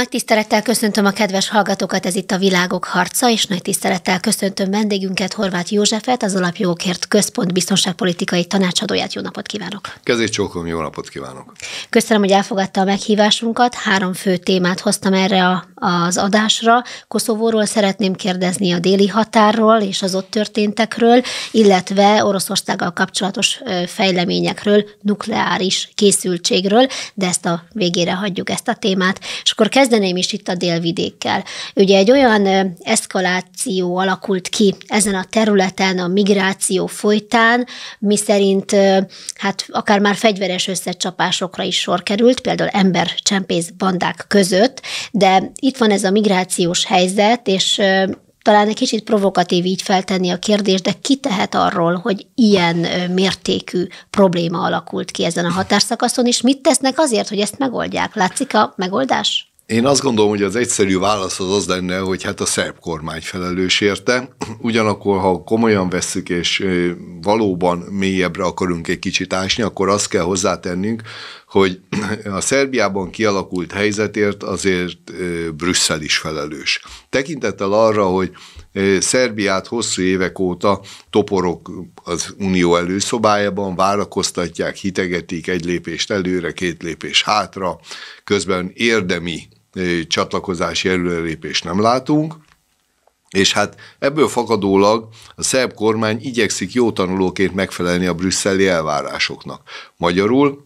Nagy tisztelettel köszöntöm a kedves hallgatókat, ez itt a Világok Harca, és nagy tisztelettel köszöntöm vendégünket, Horváth Józsefet, az Alapjogokért Központ biztonságpolitikai tanácsadóját. Jó napot kívánok! Kezét csókolom, jó napot kívánok! Köszönöm, hogy elfogadta a meghívásunkat. Három fő témát hoztam erre a az adásra. Koszovóról szeretném kérdezni a déli határról és az ott történtekről, illetve Oroszországgal kapcsolatos fejleményekről, nukleáris készültségről, de ezt a végére hagyjuk ezt a témát. És akkor kezdeném is itt a délvidékkel. Ugye egy olyan eszkaláció alakult ki ezen a területen a migráció folytán, miszerint hát akár már fegyveres összecsapásokra is sor került, például embercsempész bandák között, de itt van ez a migrációs helyzet, és talán egy kicsit provokatív így feltenni a kérdést, de ki tehet arról, hogy ilyen mértékű probléma alakult ki ezen a határszakaszon, és mit tesznek azért, hogy ezt megoldják? Látszik a megoldás? Én azt gondolom, hogy az egyszerű válasz az az lenne, hogy hát a szerb kormány felelős érte. Ugyanakkor, ha komolyan vesszük, és valóban mélyebbre akarunk egy kicsit ásni, akkor azt kell hozzátennünk, hogy a Szerbiában kialakult helyzetért azért Brüsszel is felelős. Tekintettel arra, hogy Szerbiát hosszú évek óta toporok az unió előszobájában várakoztatják, hitegetik egy lépést előre, két lépés hátra, közben érdemi csatlakozási előrelépést nem látunk, és hát ebből fakadólag a szerb kormány igyekszik jó tanulóként megfelelni a brüsszeli elvárásoknak. Magyarul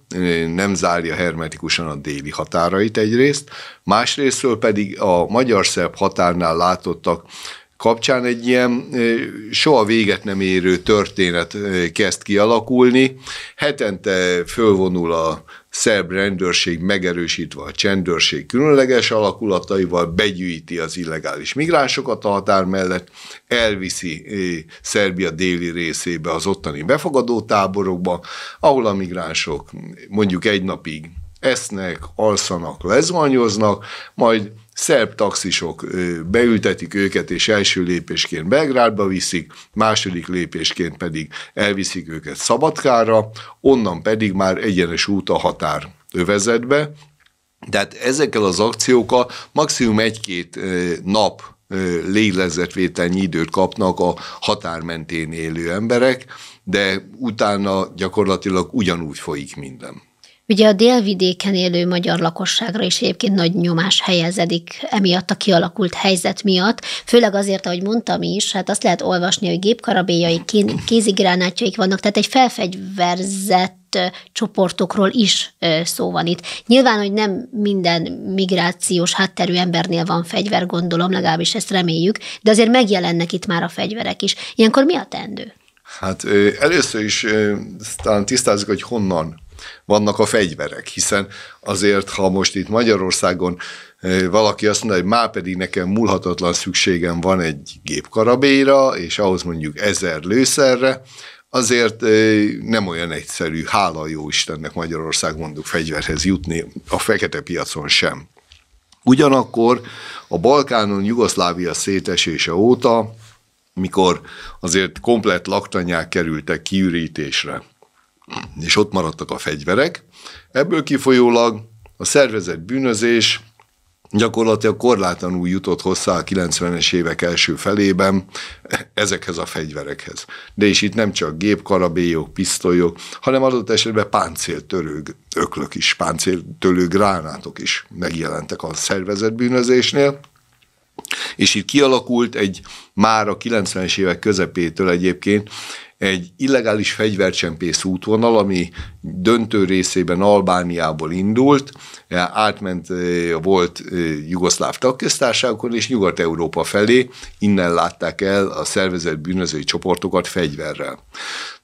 nem zárja hermetikusan a déli határait egyrészt, másrésztről pedig a magyar-szerb határnál látottak kapcsán egy ilyen soha véget nem érő történet kezd kialakulni. Hetente fölvonul a szerb rendőrség megerősítve a csendőrség különleges alakulataival begyűjti az illegális migránsokat a határ mellett, elviszi Szerbia déli részébe az ottani befogadó táborokba, ahol a migránsok mondjuk egy napig esznek, alszanak, lezvanyoznak, majd szerb taxisok beültetik őket, és első lépésként Belgrádba viszik, második lépésként pedig elviszik őket Szabadkára, onnan pedig már egyenes út a határ övezetbe. Tehát ezekkel az akciókkal maximum egy-két nap lélegzetvételnyi időt kapnak a határ mentén élő emberek, de utána gyakorlatilag ugyanúgy folyik minden. Ugye a délvidéken élő magyar lakosságra is egyébként nagy nyomás helyezedik emiatt a kialakult helyzet miatt, főleg azért, ahogy mondtam is, hát azt lehet olvasni, hogy gépkarabéjai, kézigránátjaik vannak, tehát egy felfegyverzett csoportokról is szó van itt. Nyilván, hogy nem minden migrációs hátterű embernél van fegyver, gondolom, legalábbis ezt reméljük, de azért megjelennek itt már a fegyverek is. Ilyenkor mi a tendő? Hát először is talán tisztázzuk, hogy honnan vannak a fegyverek, hiszen azért, ha most itt Magyarországon valaki azt mondja, hogy már pedig nekem múlhatatlan szükségem van egy gépkarabéra, és ahhoz mondjuk ezer lőszerre, azért nem olyan egyszerű, hála jó Istennek Magyarország mondjuk fegyverhez jutni, a fekete piacon sem. Ugyanakkor a Balkánon Jugoszlávia szétesése óta, mikor azért komplett laktanyák kerültek kiürítésre, és ott maradtak a fegyverek. Ebből kifolyólag a szervezett bűnözés gyakorlatilag korlátlanul jutott hozzá a 90-es évek első felében ezekhez a fegyverekhez. De és itt nem csak gépkarabélyok, pisztolyok, hanem adott esetben páncéltörők, öklök is, páncéltörő gránátok is megjelentek a szervezett bűnözésnél. És itt kialakult egy már a 90-es évek közepétől egyébként egy illegális fegyvercsempész útvonal, ami döntő részében Albániából indult, e, átment a e, volt e, jugoszláv tagköztársákon, és Nyugat-Európa felé innen látták el a szervezett bűnözői csoportokat fegyverrel.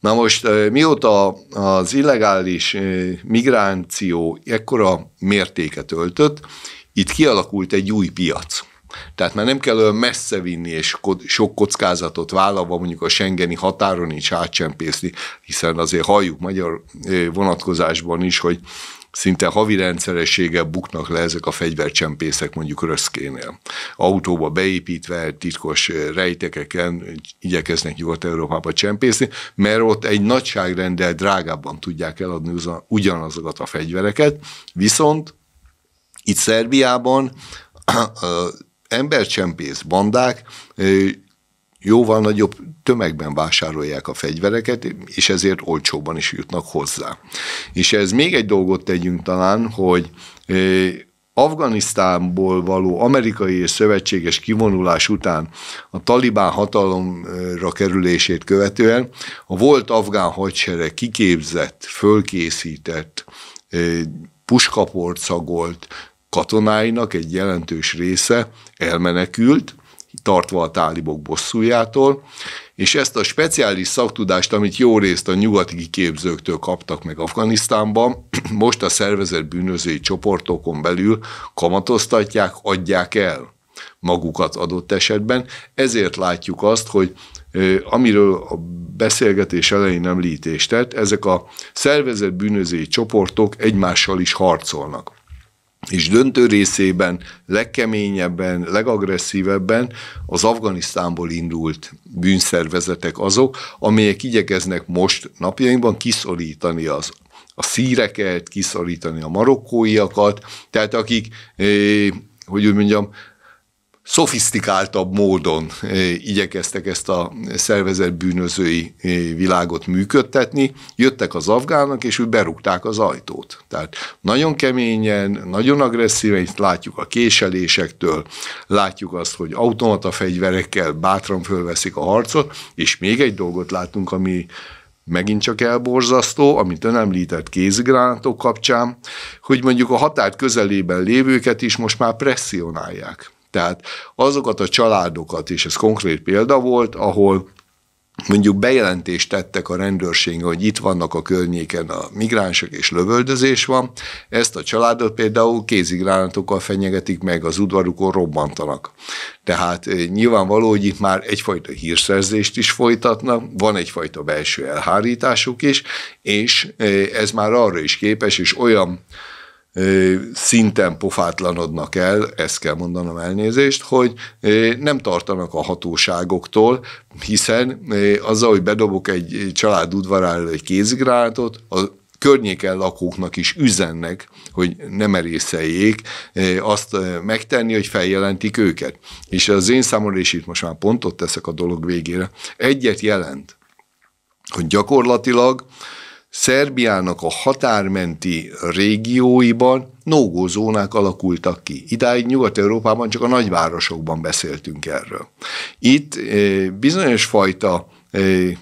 Na most mióta az illegális migráció ekkora mértéket öltött, itt kialakult egy új piac tehát már nem kell olyan messze vinni, és sok kockázatot vállalva mondjuk a Schengeni határon is átcsempészni, hiszen azért halljuk magyar vonatkozásban is, hogy szinte havi rendszerességgel buknak le ezek a fegyvercsempészek mondjuk röszkénél. Autóba beépítve, titkos rejtekeken igyekeznek Nyugat-Európába csempészni, mert ott egy nagyságrendel drágábban tudják eladni ugyanazokat a fegyvereket, viszont itt Szerbiában embercsempész bandák jóval nagyobb tömegben vásárolják a fegyvereket, és ezért olcsóban is jutnak hozzá. És ez még egy dolgot tegyünk talán, hogy Afganisztánból való amerikai és szövetséges kivonulás után a talibán hatalomra kerülését követően a volt afgán hadsereg kiképzett, fölkészített, puskaporcagolt, katonáinak egy jelentős része elmenekült, tartva a tálibok bosszújától, és ezt a speciális szaktudást, amit jó részt a nyugati képzőktől kaptak meg Afganisztánban, most a szervezett bűnözői csoportokon belül kamatoztatják, adják el magukat adott esetben. Ezért látjuk azt, hogy amiről a beszélgetés elején említést tett, ezek a szervezett bűnözői csoportok egymással is harcolnak és döntő részében, legkeményebben, legagresszívebben az Afganisztánból indult bűnszervezetek azok, amelyek igyekeznek most napjainkban kiszorítani az a szíreket, kiszorítani a marokkóiakat, tehát akik, eh, hogy úgy mondjam, szofisztikáltabb módon eh, igyekeztek ezt a szervezett bűnözői eh, világot működtetni, jöttek az afgánok, és ők berúgták az ajtót. Tehát nagyon keményen, nagyon agresszíven, itt látjuk a késelésektől, látjuk azt, hogy automata fegyverekkel bátran fölveszik a harcot, és még egy dolgot látunk, ami megint csak elborzasztó, amit ön említett kézgránátok kapcsán, hogy mondjuk a határt közelében lévőket is most már presszionálják. Tehát azokat a családokat, és ez konkrét példa volt, ahol mondjuk bejelentést tettek a rendőrség, hogy itt vannak a környéken a migránsok és lövöldözés van, ezt a családot például kézigránatokkal fenyegetik meg, az udvarukon robbantanak. Tehát eh, nyilvánvaló, hogy itt már egyfajta hírszerzést is folytatnak, van egyfajta belső elhárításuk is, és eh, ez már arra is képes, és olyan szinten pofátlanodnak el, ezt kell mondanom elnézést, hogy nem tartanak a hatóságoktól, hiszen azzal, hogy bedobok egy család udvarára egy kézigránátot, a környéken lakóknak is üzennek, hogy nem merészeljék azt megtenni, hogy feljelentik őket. És az én számomra, is itt most már pontot teszek a dolog végére, egyet jelent, hogy gyakorlatilag Szerbiának a határmenti régióiban nógózónák alakultak ki. Idáig Nyugat-Európában csak a nagyvárosokban beszéltünk erről. Itt eh, bizonyos fajta eh,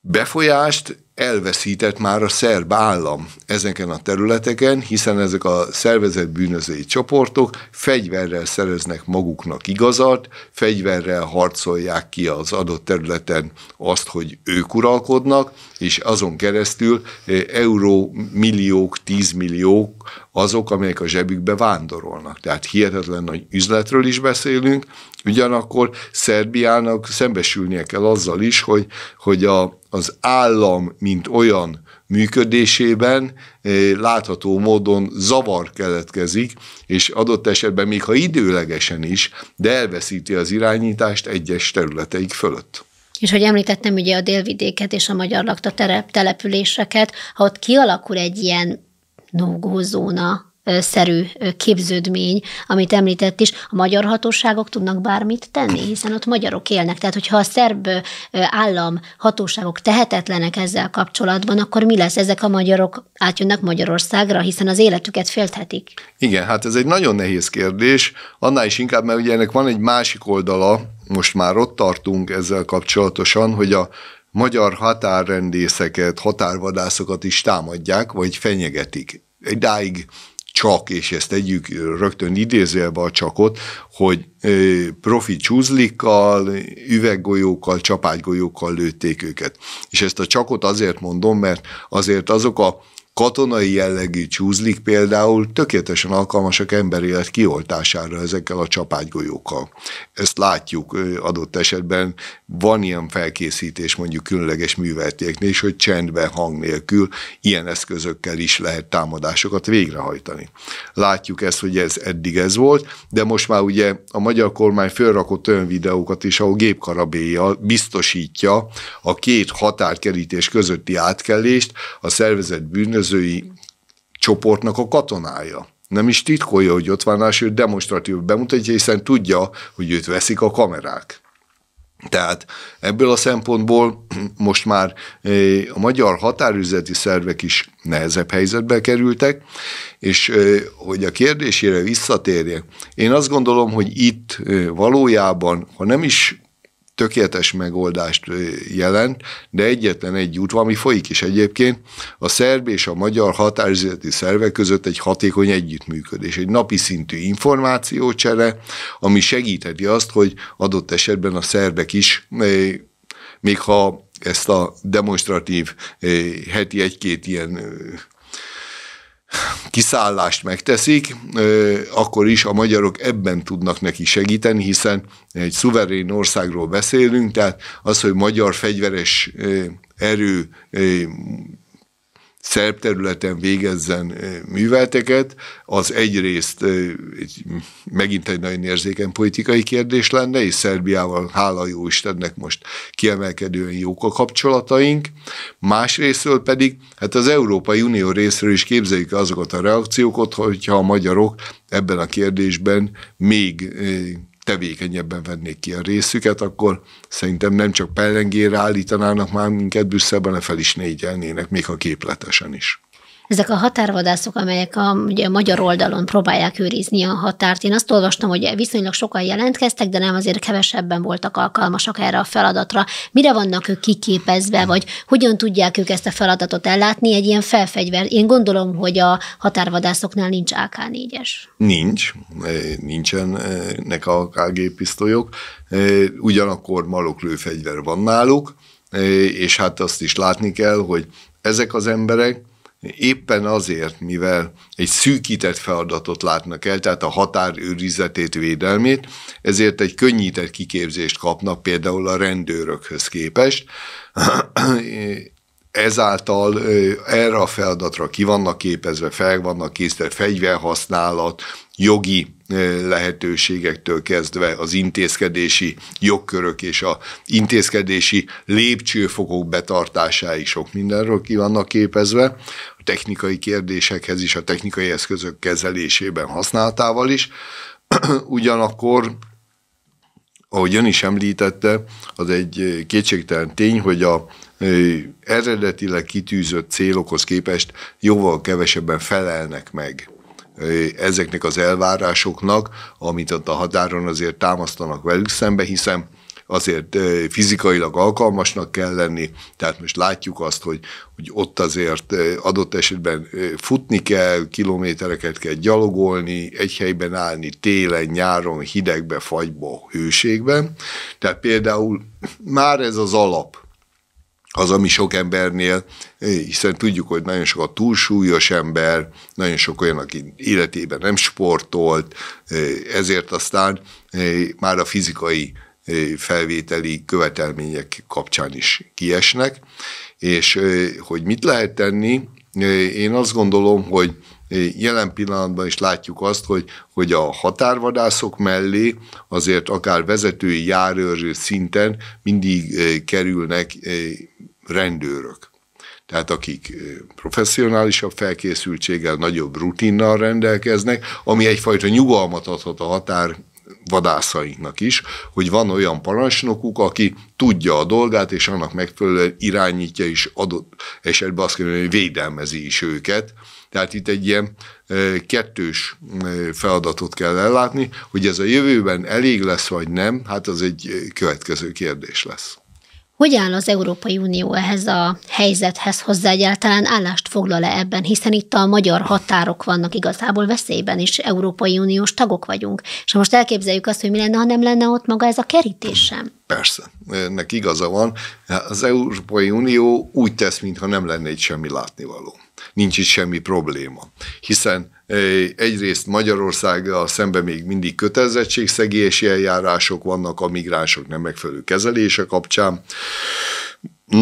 befolyást elveszített már a szerb állam ezeken a területeken, hiszen ezek a szervezett bűnözői csoportok fegyverrel szereznek maguknak igazat, fegyverrel harcolják ki az adott területen azt, hogy ők uralkodnak, és azon keresztül eh, euró milliók, tízmilliók azok, amelyek a zsebükbe vándorolnak. Tehát hihetetlen nagy üzletről is beszélünk, ugyanakkor Szerbiának szembesülnie kell azzal is, hogy, hogy a, az állam, mint olyan működésében eh, látható módon zavar keletkezik, és adott esetben még ha időlegesen is, de elveszíti az irányítást egyes területeik fölött. És hogy említettem ugye a délvidéket és a magyar lakta településeket, ha ott kialakul egy ilyen no-go szerű képződmény, amit említett is, a magyar hatóságok tudnak bármit tenni, hiszen ott magyarok élnek. Tehát, hogyha a szerb állam hatóságok tehetetlenek ezzel kapcsolatban, akkor mi lesz? Ezek a magyarok átjönnek Magyarországra, hiszen az életüket félthetik. Igen, hát ez egy nagyon nehéz kérdés, annál is inkább, mert ugye ennek van egy másik oldala, most már ott tartunk ezzel kapcsolatosan, hogy a magyar határrendészeket, határvadászokat is támadják, vagy fenyegetik idáig csak, és ezt tegyük rögtön idézőjelbe a csakot, hogy profi csúzlikkal, üveggolyókkal, csapágygolyókkal lőtték őket. És ezt a csakot azért mondom, mert azért azok a katonai jellegű csúzlik például tökéletesen alkalmasak élet kioltására ezekkel a csapágygolyókkal. Ezt látjuk adott esetben, van ilyen felkészítés mondjuk különleges műveltéknél is, hogy csendben, hang nélkül ilyen eszközökkel is lehet támadásokat végrehajtani. Látjuk ezt, hogy ez eddig ez volt, de most már ugye a magyar kormány felrakott olyan videókat is, ahol gépkarabéjjal biztosítja a két határkerítés közötti átkelést a szervezet bűnöző bűnözői csoportnak a katonája. Nem is titkolja, hogy ott van, és ő demonstratív bemutatja, hiszen tudja, hogy őt veszik a kamerák. Tehát ebből a szempontból most már eh, a magyar határüzleti szervek is nehezebb helyzetbe kerültek, és eh, hogy a kérdésére visszatérjek, én azt gondolom, hogy itt eh, valójában, ha nem is tökéletes megoldást jelent, de egyetlen egy út van, ami folyik is egyébként, a szerb és a magyar határozati szervek között egy hatékony együttműködés, egy napi szintű információcsere, ami segítheti azt, hogy adott esetben a szerbek is, még ha ezt a demonstratív heti egy-két ilyen kiszállást megteszik, akkor is a magyarok ebben tudnak neki segíteni, hiszen egy szuverén országról beszélünk, tehát az, hogy magyar fegyveres erő szerb területen végezzen művelteket, az egyrészt egy, megint egy nagyon érzékeny politikai kérdés lenne, és Szerbiával hála jó Istennek most kiemelkedően jók a kapcsolataink, másrésztről pedig hát az Európai Unió részről is képzeljük azokat a reakciókat, hogyha a magyarok ebben a kérdésben még tevékenyebben vennék ki a részüket, akkor szerintem nem csak pellengére állítanának már minket Brüsszelben, fel is négyelnének, még ha képletesen is ezek a határvadászok, amelyek a, ugye, a magyar oldalon próbálják őrizni a határt. Én azt olvastam, hogy viszonylag sokan jelentkeztek, de nem azért kevesebben voltak alkalmasak erre a feladatra. Mire vannak ők kiképezve, vagy hogyan tudják ők ezt a feladatot ellátni? Egy ilyen felfegyver. Én gondolom, hogy a határvadászoknál nincs AK-4-es. Nincs. E, Nincsenek e, AK pisztolyok. E, ugyanakkor maloklőfegyver van náluk, és hát azt is látni kell, hogy ezek az emberek, éppen azért, mivel egy szűkített feladatot látnak el, tehát a határ őrizetét, védelmét, ezért egy könnyített kiképzést kapnak például a rendőrökhöz képest, ezáltal erre a feladatra ki vannak képezve, fel vannak készítve, fegyverhasználat, jogi lehetőségektől kezdve az intézkedési jogkörök és a intézkedési lépcsőfokok betartásáig sok mindenről ki vannak képezve, a technikai kérdésekhez is, a technikai eszközök kezelésében használatával is. Ugyanakkor ahogy ön is említette, az egy kétségtelen tény, hogy a eredetileg kitűzött célokhoz képest jóval kevesebben felelnek meg ezeknek az elvárásoknak, amit ott a határon azért támasztanak velük szembe, hiszen azért fizikailag alkalmasnak kell lenni, tehát most látjuk azt, hogy, hogy ott azért adott esetben futni kell, kilométereket kell gyalogolni, egy helyben állni télen, nyáron, hidegbe, fagyba, hőségben. Tehát például már ez az alap, az, ami sok embernél, hiszen tudjuk, hogy nagyon sok a túlsúlyos ember, nagyon sok olyan, aki életében nem sportolt, ezért aztán már a fizikai felvételi követelmények kapcsán is kiesnek, és hogy mit lehet tenni, én azt gondolom, hogy jelen pillanatban is látjuk azt, hogy, hogy a határvadászok mellé azért akár vezetői járőr szinten mindig kerülnek rendőrök. Tehát akik professzionálisabb felkészültséggel, nagyobb rutinnal rendelkeznek, ami egyfajta nyugalmat adhat a határ vadászainknak is, hogy van olyan parancsnokuk, aki tudja a dolgát, és annak megfelelően irányítja, és adott esetben azt kell hogy védelmezi is őket. Tehát itt egy ilyen kettős feladatot kell ellátni, hogy ez a jövőben elég lesz, vagy nem, hát az egy következő kérdés lesz. Hogy áll az Európai Unió ehhez a helyzethez hozzá egyáltalán állást foglal-e ebben, hiszen itt a magyar határok vannak igazából veszélyben, és Európai Uniós tagok vagyunk. És most elképzeljük azt, hogy mi lenne, ha nem lenne ott maga ez a kerítés sem. Persze, ennek igaza van. Az Európai Unió úgy tesz, mintha nem lenne itt semmi látnivaló. Nincs itt semmi probléma. Hiszen Egyrészt Magyarországgal szemben még mindig kötelezettségszegési eljárások vannak a migránsok nem megfelelő kezelése kapcsán.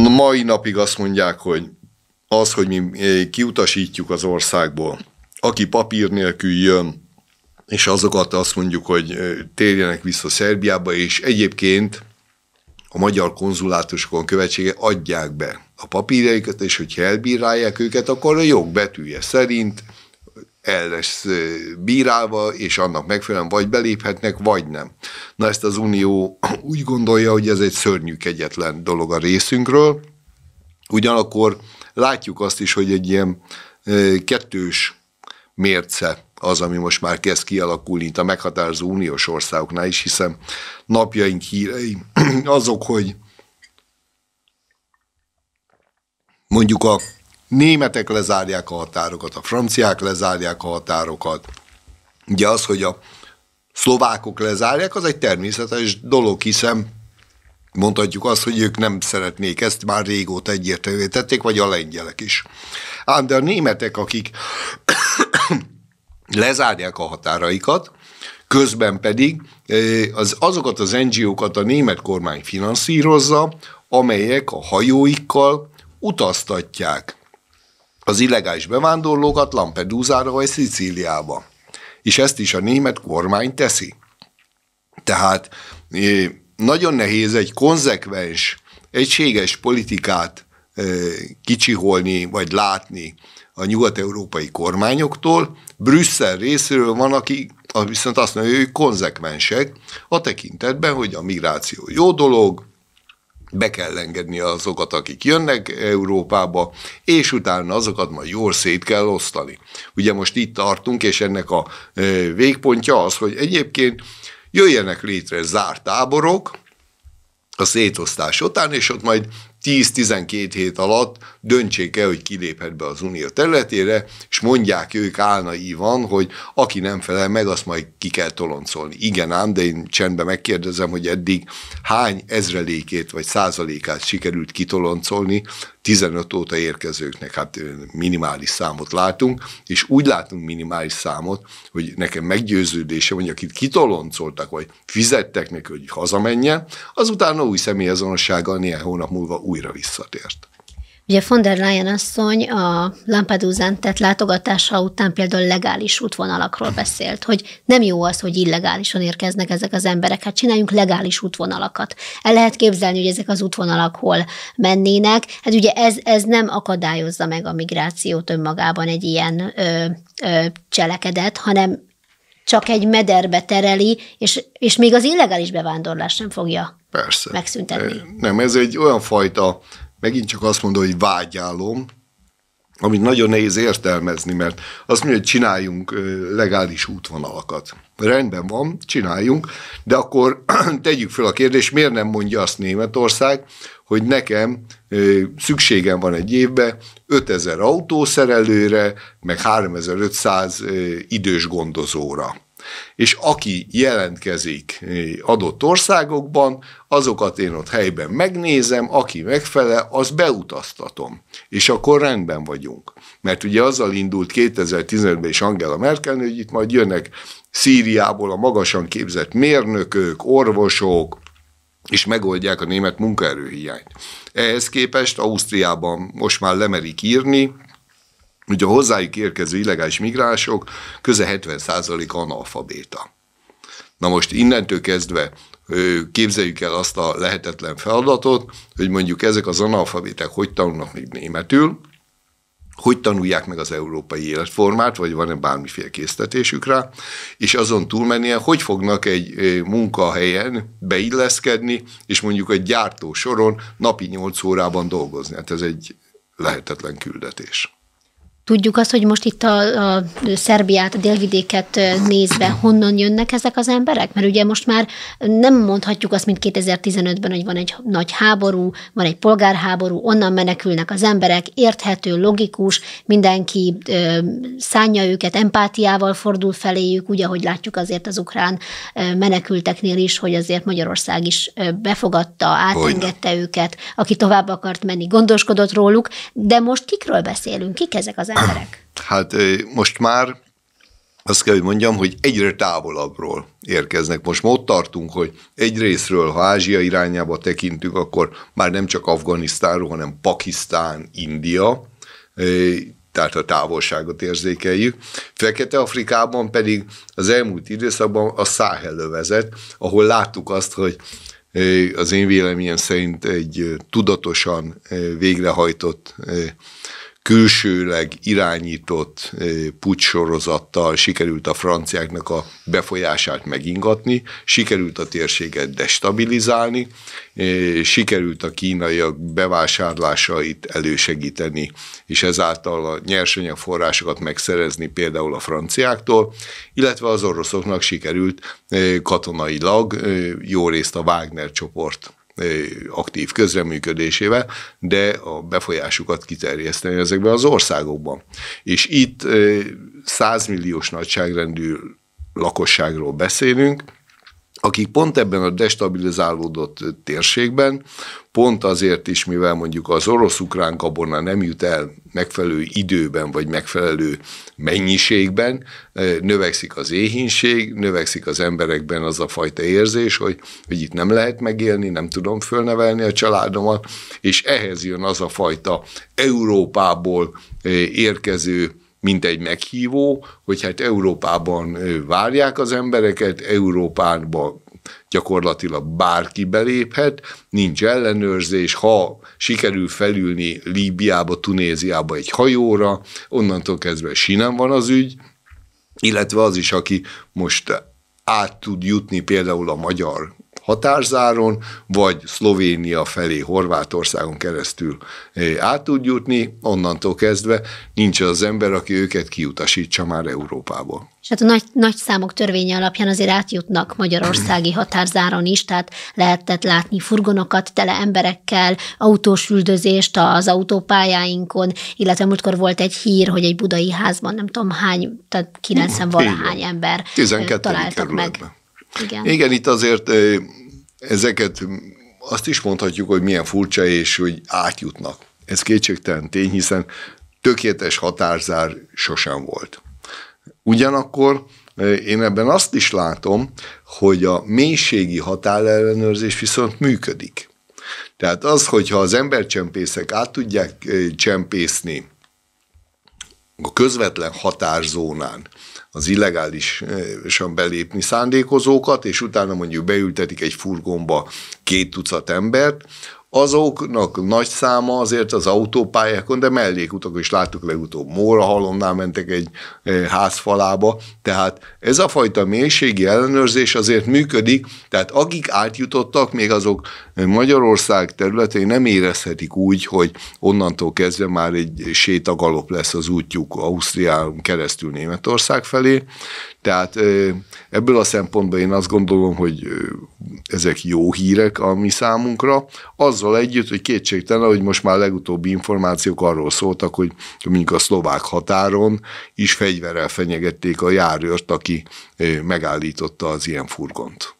Mai napig azt mondják, hogy az, hogy mi kiutasítjuk az országból, aki papír nélkül jön, és azokat azt mondjuk, hogy térjenek vissza Szerbiába, és egyébként a magyar konzulátusokon követsége adják be a papírjaikat, és hogyha elbírálják őket, akkor a jogbetűje szerint el lesz bírálva, és annak megfelelően vagy beléphetnek, vagy nem. Na ezt az Unió úgy gondolja, hogy ez egy szörnyű kegyetlen dolog a részünkről, ugyanakkor látjuk azt is, hogy egy ilyen kettős mérce az, ami most már kezd kialakulni itt a meghatározó uniós országoknál is, hiszen napjaink hírei azok, hogy mondjuk a németek lezárják a határokat, a franciák lezárják a határokat. Ugye az, hogy a szlovákok lezárják, az egy természetes dolog, hiszen mondhatjuk azt, hogy ők nem szeretnék ezt, már régóta egyértelművé tették, vagy a lengyelek is. Ám de a németek, akik lezárják a határaikat, közben pedig az, azokat az NGO-kat a német kormány finanszírozza, amelyek a hajóikkal utaztatják az illegális bevándorlókat Lampedusa-ra vagy Szicíliába. És ezt is a német kormány teszi. Tehát nagyon nehéz egy konzekvens, egységes politikát kicsiholni vagy látni a nyugat-európai kormányoktól. Brüsszel részéről van, aki viszont azt mondja, hogy ők konzekvensek a tekintetben, hogy a migráció jó dolog, be kell engedni azokat, akik jönnek Európába, és utána azokat majd jól szét kell osztani. Ugye most itt tartunk, és ennek a végpontja az, hogy egyébként jöjjenek létre zárt táborok, a szétosztás után, és ott majd 10-12 hét alatt döntsék el, hogy kiléphet be az unió területére, és mondják ők van, hogy aki nem felel meg, azt majd ki kell toloncolni. Igen ám, de én csendben megkérdezem, hogy eddig hány ezrelékét vagy százalékát sikerült kitoloncolni 15 óta érkezőknek hát minimális számot látunk, és úgy látunk minimális számot, hogy nekem meggyőződése, hogy akit kitoloncoltak, vagy fizettek neki, hogy hazamenjen, azután a új személyazonossággal néhány hónap múlva újra visszatért. Ugye von der Leyen asszony a Lampedusán tett látogatása után például legális útvonalakról beszélt, hogy nem jó az, hogy illegálisan érkeznek ezek az emberek, hát csináljunk legális útvonalakat. El lehet képzelni, hogy ezek az útvonalak hol mennének. Hát ugye ez, ez nem akadályozza meg a migrációt önmagában egy ilyen ö, ö, cselekedet, hanem csak egy mederbe tereli, és, és még az illegális bevándorlás sem fogja Persze. megszüntetni. Nem, ez egy olyan fajta megint csak azt mondod, hogy vágyálom, amit nagyon nehéz értelmezni, mert azt mondja, hogy csináljunk legális útvonalakat. Rendben van, csináljunk, de akkor tegyük fel a kérdést, miért nem mondja azt Németország, hogy nekem szükségem van egy évbe 5000 autószerelőre, meg 3500 idős gondozóra. És aki jelentkezik eh, adott országokban, azokat én ott helyben megnézem, aki megfelel, az beutaztatom. És akkor rendben vagyunk. Mert ugye azzal indult 2015-ben is Angela Merkel, hogy itt majd jönnek Szíriából a magasan képzett mérnökök, orvosok, és megoldják a német munkaerőhiányt. Ehhez képest Ausztriában most már lemerik írni, Ugye a hozzájuk érkező illegális migránsok köze 70%-a analfabéta. Na most innentől kezdve képzeljük el azt a lehetetlen feladatot, hogy mondjuk ezek az analfabéták hogy tanulnak még németül, hogy tanulják meg az európai életformát, vagy van-e bármiféle késztetésük rá, és azon túlmenően, hogy fognak egy munkahelyen beilleszkedni, és mondjuk egy gyártó soron napi 8 órában dolgozni. Hát ez egy lehetetlen küldetés. Tudjuk azt, hogy most itt a, a Szerbiát, a délvidéket nézve honnan jönnek ezek az emberek? Mert ugye most már nem mondhatjuk azt, mint 2015-ben, hogy van egy nagy háború, van egy polgárháború, onnan menekülnek az emberek, érthető, logikus, mindenki ö, szánja őket, empátiával fordul feléjük, ugye, ahogy látjuk azért az ukrán menekülteknél is, hogy azért Magyarország is befogadta, átengedte Olyan. őket, aki tovább akart menni, gondoskodott róluk, de most kikről beszélünk, kik ezek az emberek? Hát most már azt kell, hogy mondjam, hogy egyre távolabbról érkeznek. Most ott tartunk, hogy egy részről, ha Ázsia irányába tekintünk, akkor már nem csak Afganisztánról, hanem Pakisztán, India, tehát a távolságot érzékeljük. Fekete-Afrikában pedig az elmúlt időszakban a száhelövezet, ahol láttuk azt, hogy az én véleményem szerint egy tudatosan végrehajtott külsőleg irányított eh, pucsorozattal sikerült a franciáknak a befolyását megingatni, sikerült a térséget destabilizálni, eh, sikerült a kínaiak bevásárlásait elősegíteni, és ezáltal a nyersanyagforrásokat megszerezni például a franciáktól, illetve az oroszoknak sikerült eh, katonailag jó részt a Wagner csoport aktív közreműködésével, de a befolyásukat kiterjeszteni ezekben az országokban. És itt 100 milliós nagyságrendű lakosságról beszélünk, akik pont ebben a destabilizálódott térségben, pont azért is, mivel mondjuk az orosz-ukrán gabona nem jut el megfelelő időben, vagy megfelelő mennyiségben, eh, növekszik az éhínség, növekszik az emberekben az a fajta érzés, hogy, hogy itt nem lehet megélni, nem tudom fölnevelni a családomat, és ehhez jön az a fajta Európából eh, érkező mint egy meghívó, hogy hát Európában várják az embereket, Európában gyakorlatilag bárki beléphet, nincs ellenőrzés, ha sikerül felülni Líbiába, Tunéziába egy hajóra, onnantól kezdve sinem van az ügy, illetve az is, aki most át tud jutni például a magyar határzáron, vagy Szlovénia felé Horvátországon keresztül eh, át tud jutni, onnantól kezdve nincs az ember, aki őket kiutasítsa már Európából. És hát a nagy, nagy számok törvénye alapján azért átjutnak magyarországi határzáron is, tehát lehetett látni furgonokat tele emberekkel, autós üldözést az autópályáinkon, illetve múltkor volt egy hír, hogy egy budai házban nem tudom hány, tehát 90 valahány ember eh, találtak kerületben. meg. Igen. Igen, itt azért ezeket azt is mondhatjuk, hogy milyen furcsa, és hogy átjutnak. Ez kétségtelen tény, hiszen tökéletes határzár sosem volt. Ugyanakkor én ebben azt is látom, hogy a mélységi határellenőrzés viszont működik. Tehát az, hogyha az embercsempészek át tudják csempészni a közvetlen határzónán az illegálisan eh, belépni szándékozókat, és utána mondjuk beültetik egy furgonba két tucat embert, azoknak nagy száma azért az autópályákon, de mellékutak is láttuk legutóbb, Mórahalomnál mentek egy eh, házfalába, tehát ez a fajta mélységi ellenőrzés azért működik, tehát akik átjutottak, még azok Magyarország területén nem érezhetik úgy, hogy onnantól kezdve már egy sétagalop lesz az útjuk Ausztrián keresztül Németország felé, tehát eh, ebből a szempontból én azt gondolom, hogy eh, ezek jó hírek a mi számunkra, azzal együtt, hogy kétségtelen, hogy most már legutóbbi információk arról szóltak, hogy mondjuk a szlovák határon is fegyverrel fenyegették a járőrt, aki eh, megállította az ilyen furgont.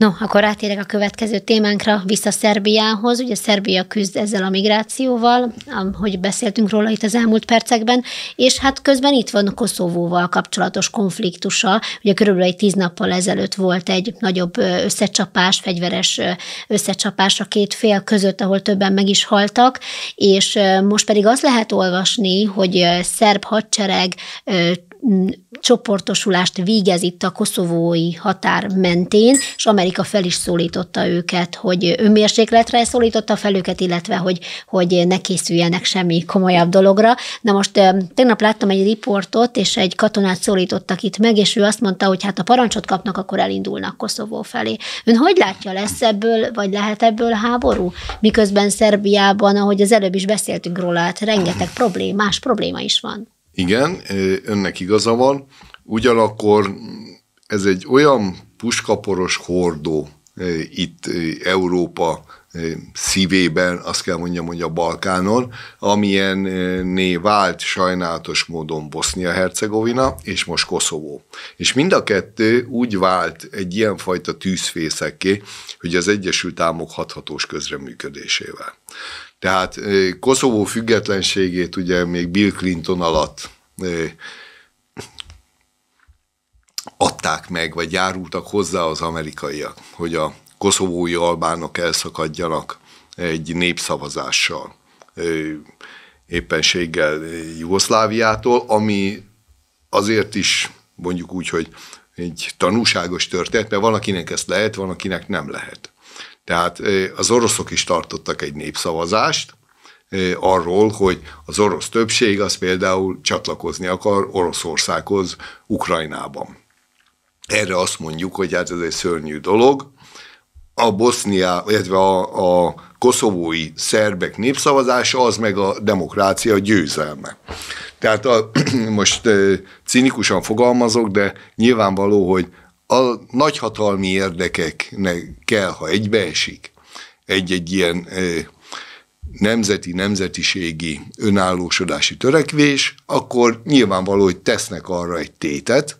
No, akkor rátérek a következő témánkra, vissza Szerbiához. Ugye Szerbia küzd ezzel a migrációval, hogy beszéltünk róla itt az elmúlt percekben, és hát közben itt van a Koszovóval kapcsolatos konfliktusa. Ugye körülbelül egy tíz nappal ezelőtt volt egy nagyobb összecsapás, fegyveres összecsapás a két fél között, ahol többen meg is haltak, és most pedig azt lehet olvasni, hogy szerb hadsereg Mm, csoportosulást végez itt a koszovói határ mentén, és Amerika fel is szólította őket, hogy önmérsékletre szólította fel őket, illetve hogy, hogy ne készüljenek semmi komolyabb dologra. Na most tegnap láttam egy riportot, és egy katonát szólítottak itt meg, és ő azt mondta, hogy hát a parancsot kapnak, akkor elindulnak Koszovó felé. Ön hogy látja, lesz ebből, vagy lehet ebből háború? Miközben Szerbiában, ahogy az előbb is beszéltünk róla, hát rengeteg problémás probléma is van. Igen, önnek igaza van. Ugyanakkor ez egy olyan puskaporos hordó itt Európa szívében, azt kell mondjam, hogy a Balkánon, amilyen né vált sajnálatos módon Bosznia-Hercegovina és most Koszovó. És mind a kettő úgy vált egy ilyenfajta tűzfészekké, hogy az Egyesült Államok hathatós közreműködésével. Tehát Koszovó függetlenségét ugye még Bill Clinton alatt adták meg, vagy járultak hozzá az amerikaiak, hogy a koszovói albánok elszakadjanak egy népszavazással éppenséggel Jugoszláviától, ami azért is mondjuk úgy, hogy egy tanúságos történet, mert van, akinek ezt lehet, van, akinek nem lehet. Tehát az oroszok is tartottak egy népszavazást arról, hogy az orosz többség az például csatlakozni akar Oroszországhoz Ukrajnában. Erre azt mondjuk, hogy hát ez egy szörnyű dolog, a Bosznia, illetve a, a koszovói szerbek népszavazása, az meg a demokrácia győzelme. Tehát a, most cinikusan fogalmazok, de nyilvánvaló, hogy a nagyhatalmi érdekeknek kell, ha egybeesik egy-egy ilyen nemzeti, nemzetiségi önállósodási törekvés, akkor nyilvánvaló, hogy tesznek arra egy tétet,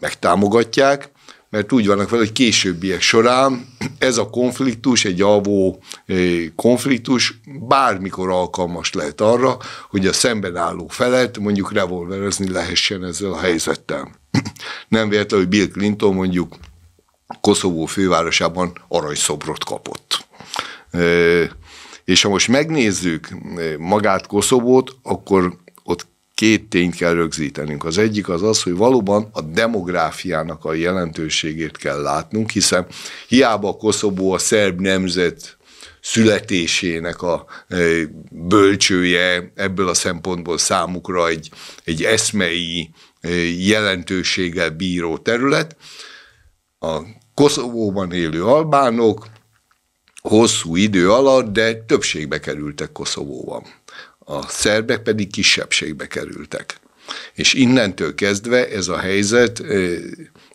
megtámogatják, mert úgy vannak vele, hogy későbbiek során ez a konfliktus, egy alvó eh, konfliktus bármikor alkalmas lehet arra, hogy a szemben álló felet mondjuk revolverezni lehessen ezzel a helyzettel. Nem véletlen, hogy Bill Clinton mondjuk Koszovó fővárosában aranyszobrot kapott. Eh, és ha most megnézzük eh, magát Koszovót, akkor ott két tényt kell rögzítenünk. Az egyik az az, hogy valóban a demográfiának a jelentőségét kell látnunk, hiszen hiába a Koszobó a szerb nemzet születésének a e, bölcsője, ebből a szempontból számukra egy, egy eszmei e, jelentőséggel bíró terület. A Koszovóban élő albánok hosszú idő alatt, de többségbe kerültek Koszovóban a szerbek pedig kisebbségbe kerültek. És innentől kezdve ez a helyzet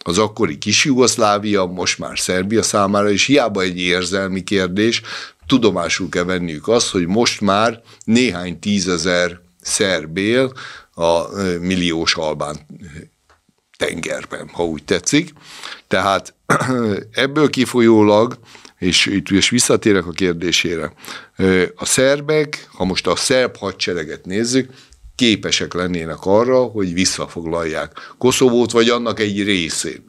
az akkori kis Jugoszlávia, most már Szerbia számára, és hiába egy érzelmi kérdés, tudomásul kell venniük azt, hogy most már néhány tízezer szerbél a milliós albán tengerben, ha úgy tetszik. Tehát ebből kifolyólag és itt is visszatérek a kérdésére. A szerbek, ha most a szerb hadsereget nézzük, képesek lennének arra, hogy visszafoglalják Koszovót, vagy annak egy részét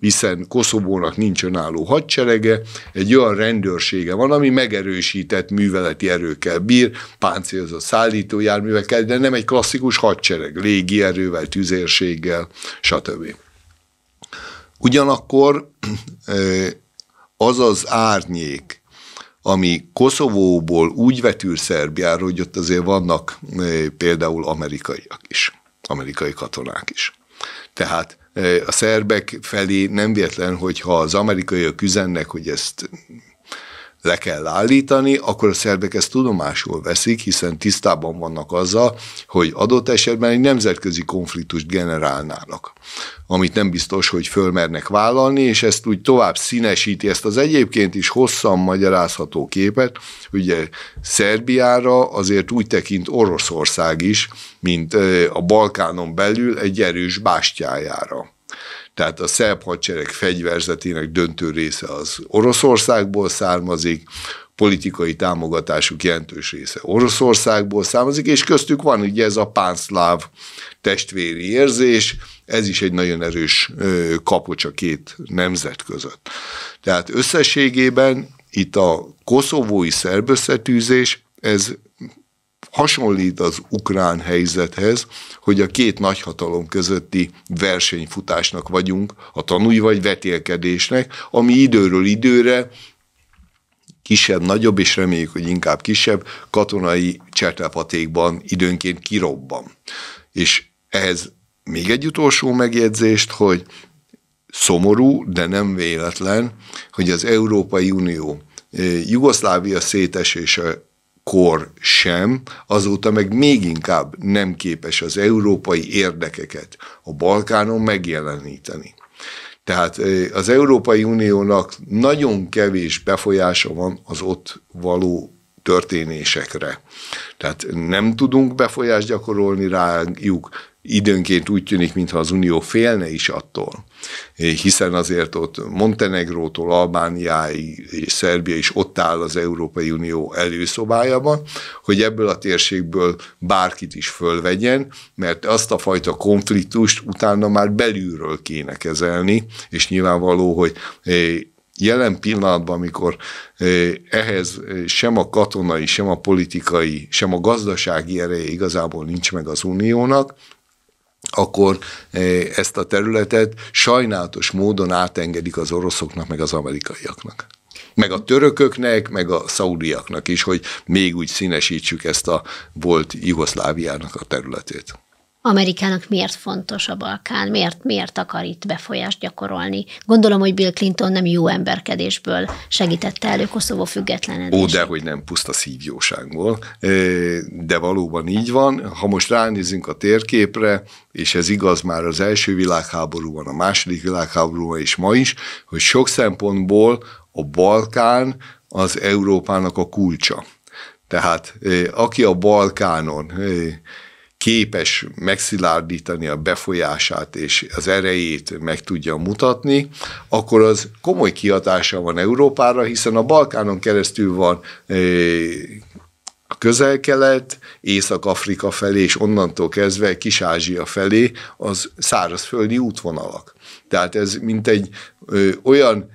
hiszen Koszovónak nincs önálló hadserege, egy olyan rendőrsége van, ami megerősített műveleti erőkkel bír, páncélzott járművekkel, de nem egy klasszikus hadsereg, légierővel, tüzérséggel, stb. Ugyanakkor az az árnyék, ami Koszovóból úgy vetül Szerbiára, hogy ott azért vannak eh, például amerikaiak is, amerikai katonák is. Tehát eh, a szerbek felé nem véletlen, hogyha az amerikaiak üzennek, hogy ezt le kell állítani, akkor a szerbek ezt tudomásul veszik, hiszen tisztában vannak azzal, hogy adott esetben egy nemzetközi konfliktust generálnának, amit nem biztos, hogy fölmernek vállalni, és ezt úgy tovább színesíti ezt az egyébként is hosszan magyarázható képet, ugye Szerbiára azért úgy tekint Oroszország is, mint a Balkánon belül egy erős bástyájára tehát a szerb hadsereg fegyverzetének döntő része az Oroszországból származik, politikai támogatásuk jelentős része Oroszországból származik, és köztük van ugye ez a pánszláv testvéri érzés, ez is egy nagyon erős kapocsa két nemzet között. Tehát összességében itt a koszovói szerb összetűzés, ez hasonlít az ukrán helyzethez, hogy a két nagyhatalom közötti versenyfutásnak vagyunk, a tanúi vagy vetélkedésnek, ami időről időre kisebb, nagyobb, és reméljük, hogy inkább kisebb katonai csertepatékban időnként kirobban. És ehhez még egy utolsó megjegyzést, hogy szomorú, de nem véletlen, hogy az Európai Unió eh, Jugoszlávia szétesése kor sem, azóta meg még inkább nem képes az európai érdekeket a Balkánon megjeleníteni. Tehát az Európai Uniónak nagyon kevés befolyása van az ott való történésekre. Tehát nem tudunk befolyást gyakorolni rájuk, időnként úgy tűnik, mintha az Unió félne is attól, hiszen azért ott Montenegrótól Albániáig és Szerbia is ott áll az Európai Unió előszobájában, hogy ebből a térségből bárkit is fölvegyen, mert azt a fajta konfliktust utána már belülről kéne kezelni, és nyilvánvaló, hogy eh, jelen pillanatban, amikor eh, ehhez eh, sem a katonai, sem a politikai, sem a gazdasági ereje igazából nincs meg az uniónak, akkor eh, ezt a területet sajnálatos módon átengedik az oroszoknak, meg az amerikaiaknak. Meg a törököknek, meg a szaudiaknak is, hogy még úgy színesítsük ezt a volt Jugoszláviának a területét. Amerikának miért fontos a Balkán, miért, miért akar itt befolyást gyakorolni. Gondolom, hogy Bill Clinton nem jó emberkedésből segítette elő Koszovó függetlenedését. Ó, de hogy nem puszta szívjóságból, de valóban így van. Ha most ránézünk a térképre, és ez igaz már az első világháborúban, a második világháborúban és ma is, hogy sok szempontból a Balkán az Európának a kulcsa. Tehát aki a Balkánon képes megszilárdítani a befolyását és az erejét meg tudja mutatni, akkor az komoly kihatása van Európára, hiszen a Balkánon keresztül van a közel-kelet, Észak-Afrika felé, és onnantól kezdve Kis-Ázsia felé az szárazföldi útvonalak. Tehát ez mint egy olyan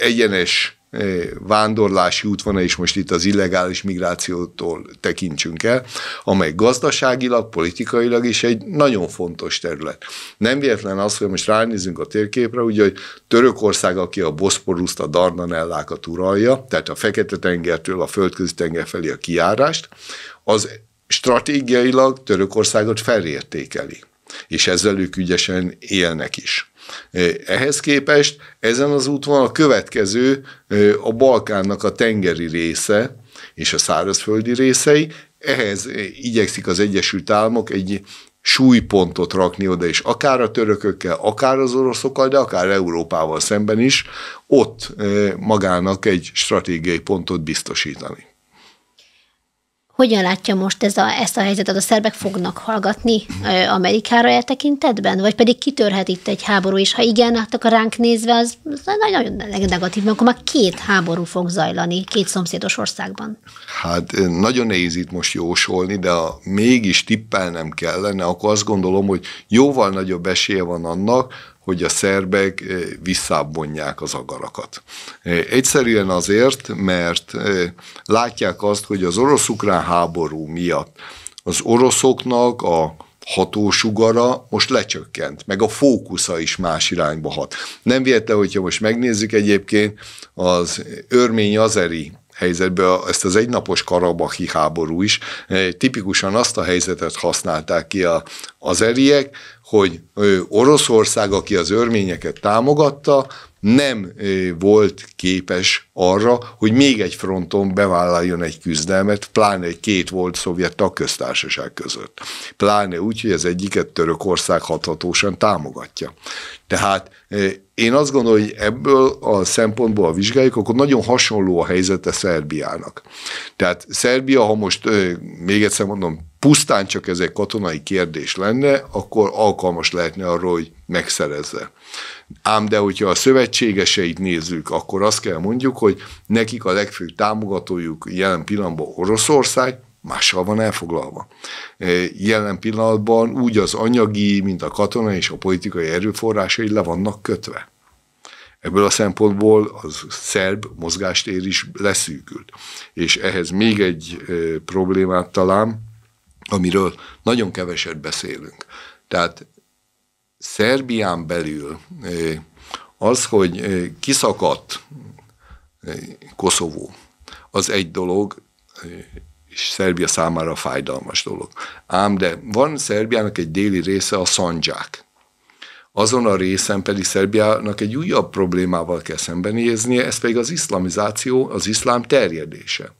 egyenes Eh, vándorlási útvonal, és most itt az illegális migrációtól tekintsünk el, amely gazdaságilag, politikailag is egy nagyon fontos terület. Nem véletlen az, hogy most ránézünk a térképre, ugye, hogy Törökország, aki a Boszporuszt, a Dardanellákat uralja, tehát a Fekete-tengertől a földközi tenger felé a kiárást, az stratégiailag Törökországot felértékeli és ezzel ők ügyesen élnek is. Ehhez képest ezen az úton a következő a Balkánnak a tengeri része és a szárazföldi részei, ehhez igyekszik az Egyesült Államok egy súlypontot rakni oda, és akár a törökökkel, akár az oroszokkal, de akár Európával szemben is, ott magának egy stratégiai pontot biztosítani. Hogyan látja most ez a, ezt a helyzetet? A szerbek fognak hallgatni Amerikára eltekintetben? Vagy pedig kitörhet itt egy háború, és ha igen, hát akkor ránk nézve az, az nagyon negatív, mert akkor már két háború fog zajlani két szomszédos országban. Hát nagyon nehéz itt most jósolni, de ha mégis tippelnem kellene, akkor azt gondolom, hogy jóval nagyobb esélye van annak, hogy a szerbek eh, visszabonják az agarakat. Eh, egyszerűen azért, mert eh, látják azt, hogy az orosz-ukrán háború miatt az oroszoknak a hatósugara most lecsökkent, meg a fókusza is más irányba hat. Nem véletlen, hogyha most megnézzük egyébként az örmény-azeri helyzetbe. Ezt az egynapos karabahi háború is eh, tipikusan azt a helyzetet használták ki a, az eriek, hogy Oroszország, aki az örményeket támogatta, nem volt képes arra, hogy még egy fronton bevállaljon egy küzdelmet, pláne egy két volt szovjet tagköztársaság között. Pláne úgy, hogy az egyiket Törökország hathatósan támogatja. Tehát én azt gondolom, hogy ebből a szempontból, a vizsgáljuk, akkor nagyon hasonló a helyzete Szerbiának. Tehát Szerbia, ha most, még egyszer mondom, pusztán csak ez egy katonai kérdés lenne, akkor alkalmas lehetne arról, hogy megszerezze. Ám de hogyha a szövetségeseit nézzük, akkor azt kell mondjuk, hogy nekik a legfőbb támogatójuk jelen pillanatban Oroszország, mással van elfoglalva. E, jelen pillanatban úgy az anyagi, mint a katonai és a politikai erőforrásai le vannak kötve. Ebből a szempontból az szerb mozgástér is leszűkült. És ehhez még egy e, problémát talán, amiről nagyon keveset beszélünk. Tehát Szerbián belül eh, az, hogy eh, kiszakadt eh, Koszovó, az egy dolog, és Szerbia számára fájdalmas dolog. Ám de van Szerbiának egy déli része a szandzsák. Azon a részen pedig Szerbiának egy újabb problémával kell szembenéznie, ez pedig az iszlamizáció, az iszlám terjedése.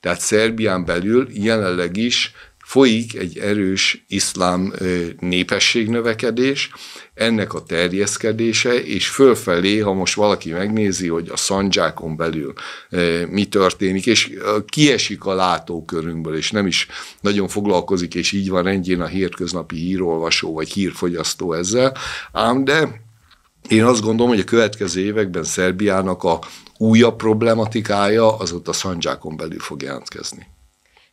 Tehát Szerbián belül jelenleg is folyik egy erős iszlám népességnövekedés, ennek a terjeszkedése, és fölfelé, ha most valaki megnézi, hogy a szandzsákon belül mi történik, és kiesik a látókörünkből, és nem is nagyon foglalkozik, és így van rendjén a hétköznapi hírolvasó vagy hírfogyasztó ezzel, ám de én azt gondolom, hogy a következő években Szerbiának a újabb problematikája az ott a szandzsákon belül fog jelentkezni.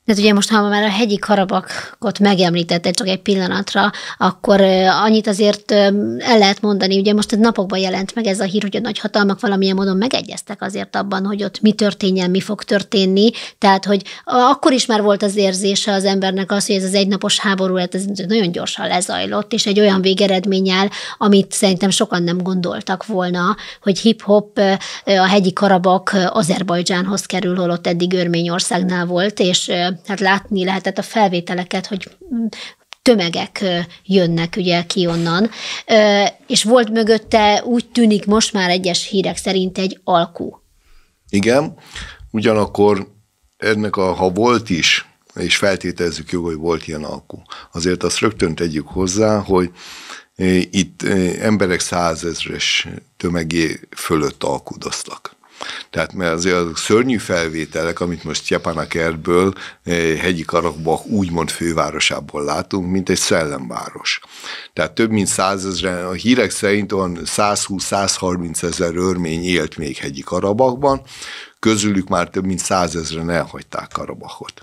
Tehát ugye most, ha már a hegyi karabakot megemlítette csak egy pillanatra, akkor annyit azért el lehet mondani, ugye most egy napokban jelent meg ez a hír, hogy a nagyhatalmak valamilyen módon megegyeztek azért abban, hogy ott mi történjen, mi fog történni, tehát hogy akkor is már volt az érzése az embernek az, hogy ez az egynapos háború, hát ez nagyon gyorsan lezajlott, és egy olyan végeredménnyel, amit szerintem sokan nem gondoltak volna, hogy hip-hop a hegyi karabak Azerbajdzsánhoz kerül, holott eddig Örményországnál volt, és hát látni lehetett a felvételeket, hogy tömegek jönnek ugye ki onnan, és volt mögötte úgy tűnik most már egyes hírek szerint egy alkú. Igen, ugyanakkor ennek a, ha volt is, és feltételezzük jó, hogy volt ilyen alkú, azért azt rögtön tegyük hozzá, hogy eh, itt eh, emberek százezres tömegé fölött alkudoztak. Tehát mert azért a szörnyű felvételek, amit most kertből, eh, hegyi Karabach úgymond fővárosából látunk, mint egy szellemváros. Tehát több mint százezren, a hírek szerint olyan 120-130 ezer örmény élt még hegyi karabakban, közülük már több mint százezren elhagyták Karabachot.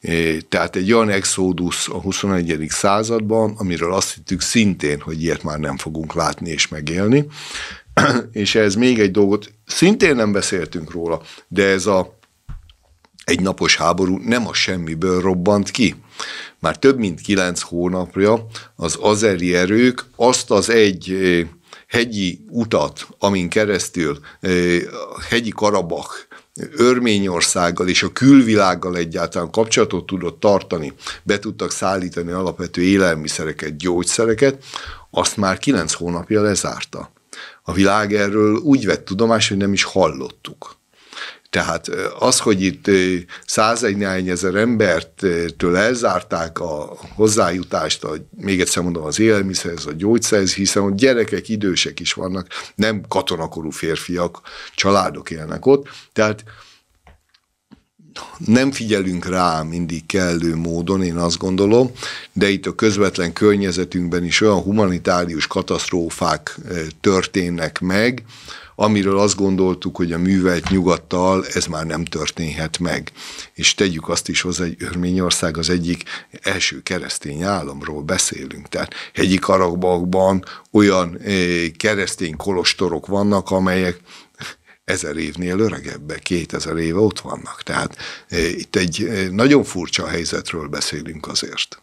Eh, tehát egy olyan exodus a 21. században, amiről azt hittük szintén, hogy ilyet már nem fogunk látni és megélni, és ez még egy dolgot, szintén nem beszéltünk róla, de ez a egy napos háború nem a semmiből robbant ki. Már több mint kilenc hónapja az azeri erők azt az egy eh, hegyi utat, amin keresztül eh, hegyi Karabach Örményországgal és a külvilággal egyáltalán kapcsolatot tudott tartani, be tudtak szállítani alapvető élelmiszereket, gyógyszereket, azt már kilenc hónapja lezárta a világ erről úgy vett tudomást, hogy nem is hallottuk. Tehát az, hogy itt 101 ezer embertől elzárták a hozzájutást, a, még egyszer mondom, az élelmiszerhez, a gyógyszerhez, hiszen ott gyerekek, idősek is vannak, nem katonakorú férfiak, családok élnek ott. Tehát nem figyelünk rá mindig kellő módon, én azt gondolom, de itt a közvetlen környezetünkben is olyan humanitárius katasztrófák eh, történnek meg, amiről azt gondoltuk, hogy a művelt nyugattal ez már nem történhet meg. És tegyük azt is hozzá, hogy Örményország az egyik első keresztény államról beszélünk. Tehát hegyi karakbakban olyan eh, keresztény kolostorok vannak, amelyek ezer évnél öregebbek, kétezer éve ott vannak. Tehát eh, itt egy eh, nagyon furcsa helyzetről beszélünk azért.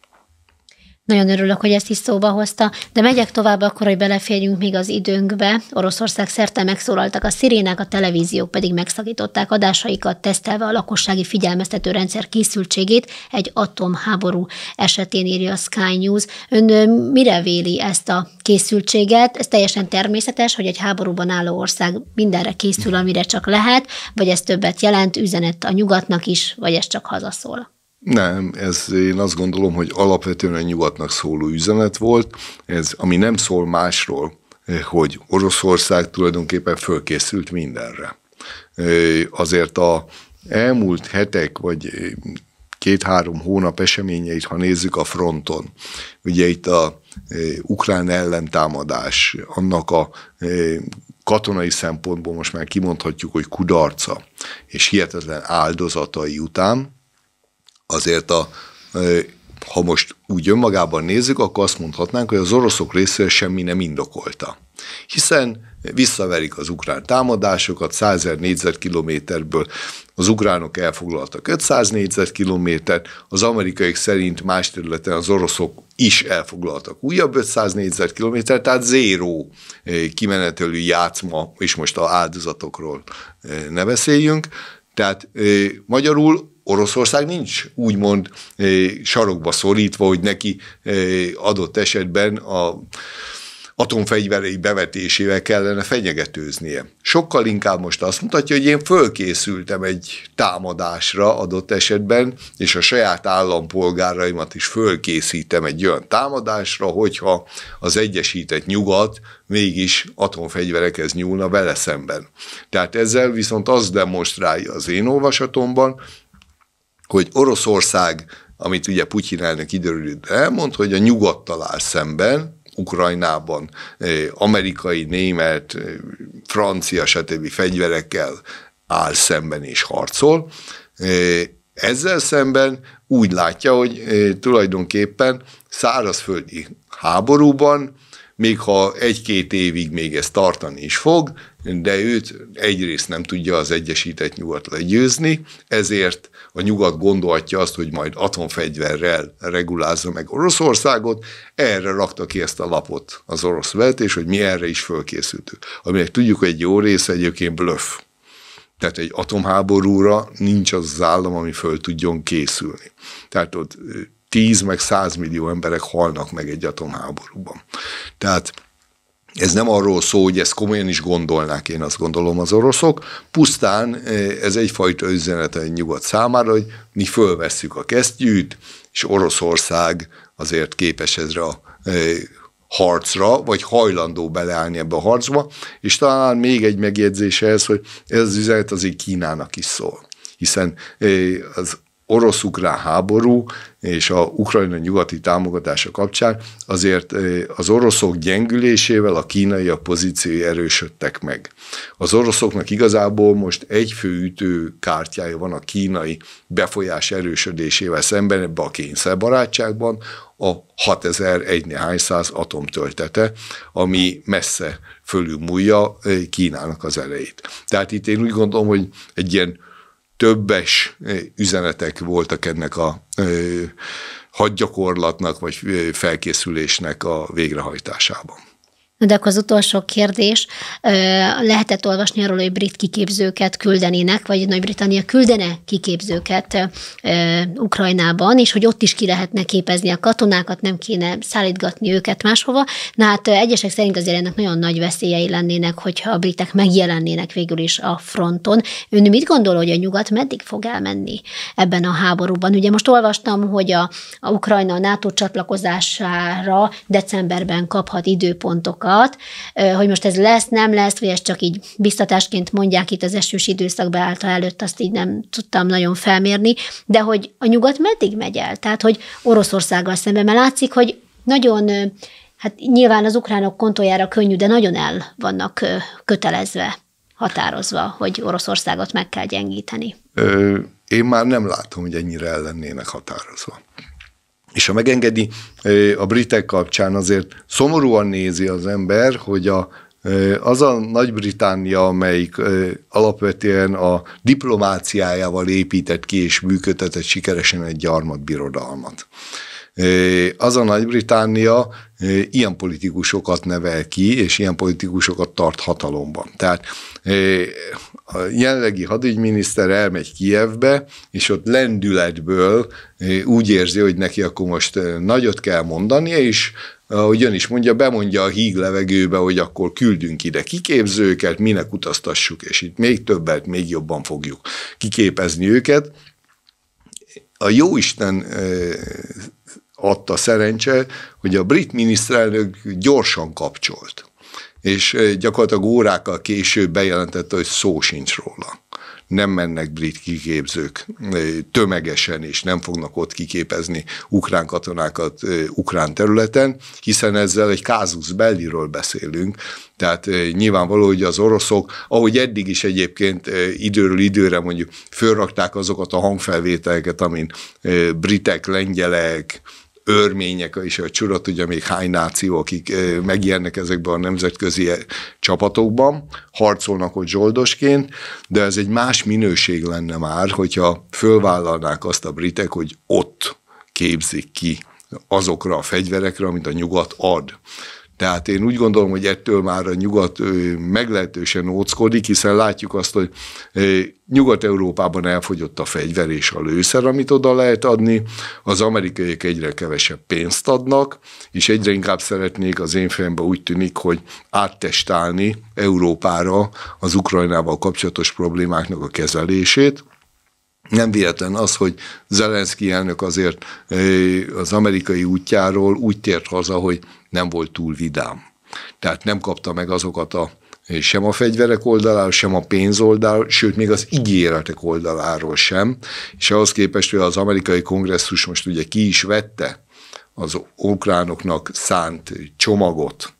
Nagyon örülök, hogy ezt is szóba hozta, de megyek tovább akkor, hogy beleférjünk még az időnkbe. Oroszország szerte megszólaltak a szirénák, a televíziók pedig megszakították adásaikat, tesztelve a lakossági figyelmeztető rendszer készültségét egy atomháború esetén írja a Sky News. Ön mire véli ezt a készültséget? Ez teljesen természetes, hogy egy háborúban álló ország mindenre készül, amire csak lehet, vagy ez többet jelent, üzenet a nyugatnak is, vagy ez csak hazaszól? Nem, ez én azt gondolom, hogy alapvetően a nyugatnak szóló üzenet volt, ez, ami nem szól másról, eh, hogy Oroszország tulajdonképpen fölkészült mindenre. Eh, azért a elmúlt hetek, vagy eh, két-három hónap eseményeit, ha nézzük a fronton. Ugye itt a ukrán ellentámadás, annak a katonai szempontból most már kimondhatjuk, hogy kudarca és hihetetlen áldozatai után, azért a ha most úgy önmagában nézzük, akkor azt mondhatnánk, hogy az oroszok részéről semmi nem indokolta. Hiszen visszaverik az ukrán támadásokat, 100 négyzetkilométerből az ukránok elfoglaltak 500 négyzetkilométert, az amerikaiak szerint más területen az oroszok is elfoglaltak újabb 500 négyzetkilométert, tehát zéró kimenetelő játszma, és most a áldozatokról ne beszéljünk. Tehát magyarul Oroszország nincs úgymond eh, sarokba szorítva, hogy neki eh, adott esetben a atomfegyverei bevetésével kellene fenyegetőznie. Sokkal inkább most azt mutatja, hogy én fölkészültem egy támadásra adott esetben, és a saját állampolgáraimat is fölkészítem egy olyan támadásra, hogyha az Egyesített Nyugat mégis atomfegyverekhez nyúlna vele szemben. Tehát ezzel viszont azt demonstrálja az én olvasatomban, hogy Oroszország, amit ugye Putyin elnök időről elmond, hogy a nyugattal áll szemben, Ukrajnában eh, amerikai, német, eh, francia, stb. fegyverekkel áll szemben és harcol. Eh, ezzel szemben úgy látja, hogy tulajdonképpen szárazföldi háborúban, még ha egy-két évig még ez tartani is fog, de őt egyrészt nem tudja az Egyesített Nyugat legyőzni, ezért a Nyugat gondolhatja azt, hogy majd atomfegyverrel regulázza meg Oroszországot, erre rakta ki ezt a lapot az orosz és hogy mi erre is fölkészültük. Aminek tudjuk, hogy egy jó része egyébként bluff. Tehát egy atomháborúra nincs az az állam, ami föl tudjon készülni. Tehát ott 10 meg 100 millió emberek halnak meg egy atomháborúban. Tehát ez nem arról szó, hogy ezt komolyan is gondolnák, én azt gondolom az oroszok, pusztán e, ez egyfajta üzenet a nyugat számára, hogy mi fölvesszük a kesztyűt, és Oroszország azért képes ezre a e, harcra, vagy hajlandó beleállni ebbe a harcba, és talán még egy megjegyzése ez, hogy ez az üzenet azért Kínának is szól, hiszen e, az orosz-ukrán háború és a ukrajna nyugati támogatása kapcsán azért eh, az oroszok gyengülésével a kínaiak pozíciói erősödtek meg. Az oroszoknak igazából most egy ütő kártyája van a kínai befolyás erősödésével szemben ebbe a kényszerbarátságban, a 6001 néhány száz atomtöltete, ami messze fölülmúlja eh, Kínának az erejét. Tehát itt én úgy gondolom, hogy egy ilyen többes eh, üzenetek voltak ennek a eh, hadgyakorlatnak vagy eh, felkészülésnek a végrehajtásában. De akkor az utolsó kérdés, lehetett olvasni arról, hogy brit kiképzőket küldenének, vagy Nagy-Britannia küldene kiképzőket Ukrajnában, és hogy ott is ki lehetne képezni a katonákat, nem kéne szállítgatni őket máshova. Na hát egyesek szerint azért ennek nagyon nagy veszélyei lennének, hogyha a britek megjelennének végül is a fronton. Ön mit gondol, hogy a nyugat meddig fog elmenni ebben a háborúban? Ugye most olvastam, hogy a, a Ukrajna a NATO csatlakozására decemberben kaphat időpontokat, dolgokat, hogy most ez lesz, nem lesz, vagy ezt csak így biztatásként mondják itt az esős időszak beállta előtt, azt így nem tudtam nagyon felmérni, de hogy a nyugat meddig megy el? Tehát, hogy Oroszországgal szemben, mert látszik, hogy nagyon, hát nyilván az ukránok kontójára könnyű, de nagyon el vannak kötelezve, határozva, hogy Oroszországot meg kell gyengíteni. Ö, én már nem látom, hogy ennyire el lennének határozva. És ha megengedi, a britek kapcsán azért szomorúan nézi az ember, hogy a az a Nagy-Britannia, amelyik alapvetően a diplomáciájával épített ki és működtetett sikeresen egy gyarmatbirodalmat. Az a Nagy-Britannia ilyen politikusokat nevel ki, és ilyen politikusokat tart hatalomban. Tehát a jelenlegi hadügyminiszter elmegy Kijevbe, és ott lendületből eh, úgy érzi, hogy neki akkor most eh, nagyot kell mondania, és ahogy ön is mondja, bemondja a híg levegőbe, hogy akkor küldünk ide kiképzőket, minek utaztassuk, és itt még többet, még jobban fogjuk kiképezni őket. A jóisten eh, adta szerencse, hogy a brit miniszterelnök gyorsan kapcsolt és gyakorlatilag órákkal később bejelentette, hogy szó sincs róla nem mennek brit kiképzők tömegesen, és nem fognak ott kiképezni ukrán katonákat ukrán területen, hiszen ezzel egy kázus belliről beszélünk, tehát nyilvánvaló, hogy az oroszok, ahogy eddig is egyébként időről időre mondjuk fölrakták azokat a hangfelvételeket, amin britek, lengyelek, örmények és a csura, tudja még hány náció, akik megjelennek ezekben a nemzetközi eh, csapatokban, harcolnak ott zsoldosként, de ez egy más minőség lenne már, hogyha fölvállalnák azt a britek, hogy ott képzik ki azokra a fegyverekre, amit a nyugat ad. Tehát én úgy gondolom, hogy ettől már a nyugat meglehetősen óckodik, hiszen látjuk azt, hogy Nyugat-Európában elfogyott a fegyver és a lőszer, amit oda lehet adni, az amerikaiak egyre kevesebb pénzt adnak, és egyre inkább szeretnék az én fejemben úgy tűnik, hogy áttestálni Európára az Ukrajnával kapcsolatos problémáknak a kezelését, nem véletlen az, hogy Zelenszky elnök azért az amerikai útjáról úgy tért haza, hogy nem volt túl vidám. Tehát nem kapta meg azokat a sem a fegyverek oldaláról, sem a pénz oldaláról, sőt, még az ígéretek oldaláról sem. És ahhoz képest, hogy az amerikai kongresszus most ugye ki is vette az ukránoknak szánt csomagot,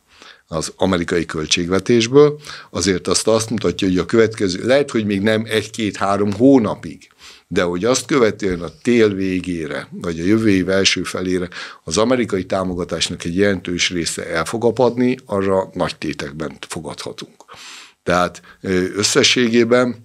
az amerikai költségvetésből, azért azt azt mutatja, hogy a következő, lehet, hogy még nem egy-két-három hónapig, de hogy azt követően a tél végére, vagy a jövő év első felére az amerikai támogatásnak egy jelentős része el fog apadni, arra nagy tétekben fogadhatunk. Tehát összességében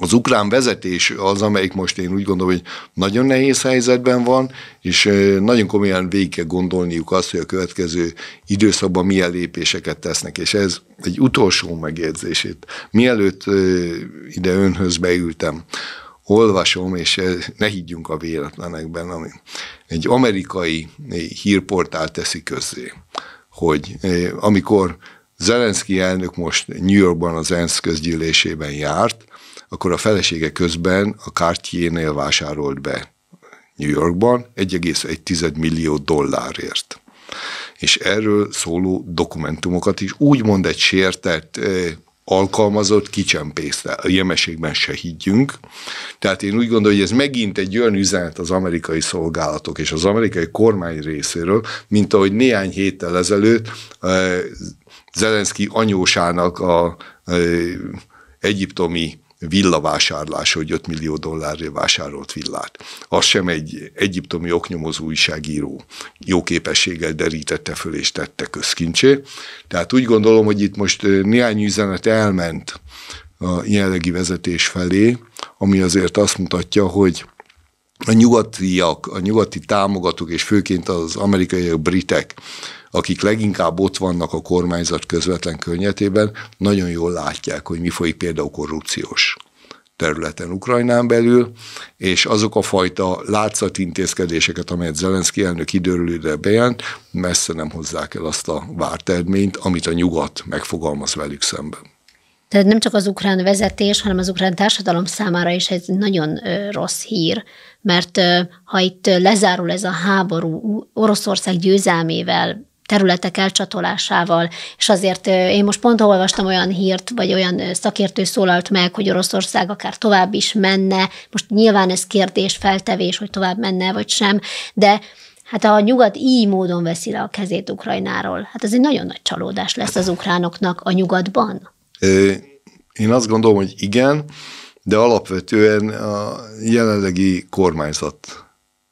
az ukrán vezetés az, amelyik most én úgy gondolom, hogy nagyon nehéz helyzetben van, és nagyon komolyan végig kell gondolniuk azt, hogy a következő időszakban milyen lépéseket tesznek. És ez egy utolsó megjegyzését. Mielőtt ide önhöz beültem, olvasom, és eh, ne higgyünk a véletlenekben, ami egy amerikai eh, hírportál teszi közzé, hogy eh, amikor Zelenszky elnök most New Yorkban az ENSZ közgyűlésében járt, akkor a felesége közben a kártyénél vásárolt be New Yorkban 1,1 millió dollárért és erről szóló dokumentumokat is úgymond egy sértett alkalmazott kicsempészte. A jemeségben se higgyünk. Tehát én úgy gondolom, hogy ez megint egy olyan üzenet az amerikai szolgálatok és az amerikai kormány részéről, mint ahogy néhány héttel ezelőtt eh, Zelenszky anyósának a eh, egyiptomi villavásárlás, hogy 5 millió dollárért vásárolt villát. Az sem egy egyiptomi oknyomozó újságíró jó képességgel derítette föl és tette közkincsé. Tehát úgy gondolom, hogy itt most néhány üzenet elment a jelenlegi vezetés felé, ami azért azt mutatja, hogy a nyugatiak, a nyugati támogatók, és főként az amerikaiak, britek akik leginkább ott vannak a kormányzat közvetlen környezetében, nagyon jól látják, hogy mi folyik például korrupciós területen Ukrajnán belül, és azok a fajta látszatintézkedéseket, amelyet Zelenszky elnök időről időre bejelent, messze nem hozzák el azt a várt eredményt, amit a nyugat megfogalmaz velük szemben. Tehát nem csak az ukrán vezetés, hanem az ukrán társadalom számára is ez nagyon rossz hír, mert ha itt lezárul ez a háború Oroszország győzelmével, területek elcsatolásával, és azért én most pont olvastam olyan hírt, vagy olyan szakértő szólalt meg, hogy Oroszország akár tovább is menne, most nyilván ez kérdés, feltevés, hogy tovább menne vagy sem, de Hát ha a nyugat így módon veszi le a kezét Ukrajnáról, hát ez egy nagyon nagy csalódás lesz az ukránoknak a nyugatban. Én azt gondolom, hogy igen, de alapvetően a jelenlegi kormányzat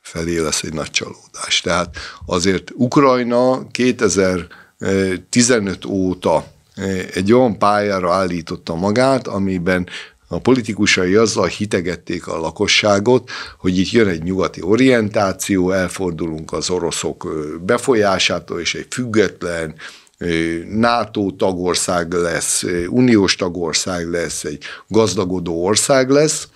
felé lesz egy nagy csalódás. Tehát azért Ukrajna 2015 óta eh, egy olyan pályára állította magát, amiben a politikusai azzal hitegették a lakosságot, hogy itt jön egy nyugati orientáció, elfordulunk az oroszok eh, befolyásától, és egy független eh, NATO tagország lesz, uniós tagország lesz, egy gazdagodó ország lesz,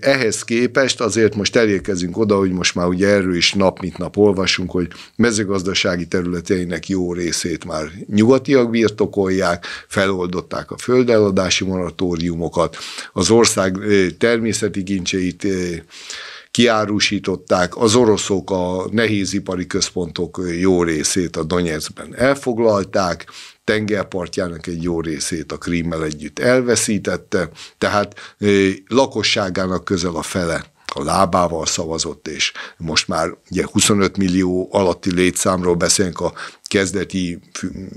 ehhez képest azért most elérkezünk oda, hogy most már ugye erről is nap mint nap olvasunk, hogy mezőgazdasági területeinek jó részét már nyugatiak birtokolják, feloldották a földeladási moratóriumokat, az ország természeti kincseit kiárusították, az oroszok a nehézipari központok jó részét a Donetskben elfoglalták, tengerpartjának egy jó részét a Krímmel együtt elveszítette, tehát lakosságának közel a fele a lábával szavazott, és most már ugye 25 millió alatti létszámról beszélünk a kezdeti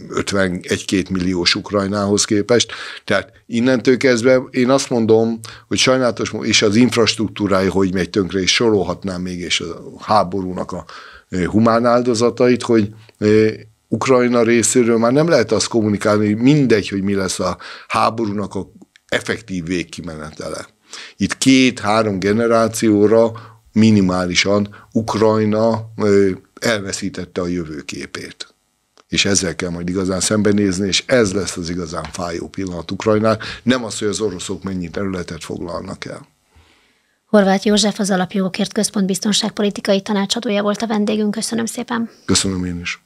51-2 milliós Ukrajnához képest. Tehát innentől kezdve én azt mondom, hogy sajnálatos, és az infrastruktúrája, hogy megy tönkre, és sorolhatnám még, és a háborúnak a humán áldozatait, hogy Ukrajna részéről már nem lehet azt kommunikálni, hogy mindegy, hogy mi lesz a háborúnak a effektív végkimenetele. Itt két-három generációra minimálisan Ukrajna elveszítette a jövőképét. És ezzel kell majd igazán szembenézni, és ez lesz az igazán fájó pillanat Ukrajnál, nem az, hogy az oroszok mennyi területet foglalnak el. Horváth József, az Alapjogokért Központ biztonságpolitikai tanácsadója volt a vendégünk. Köszönöm szépen. Köszönöm én is.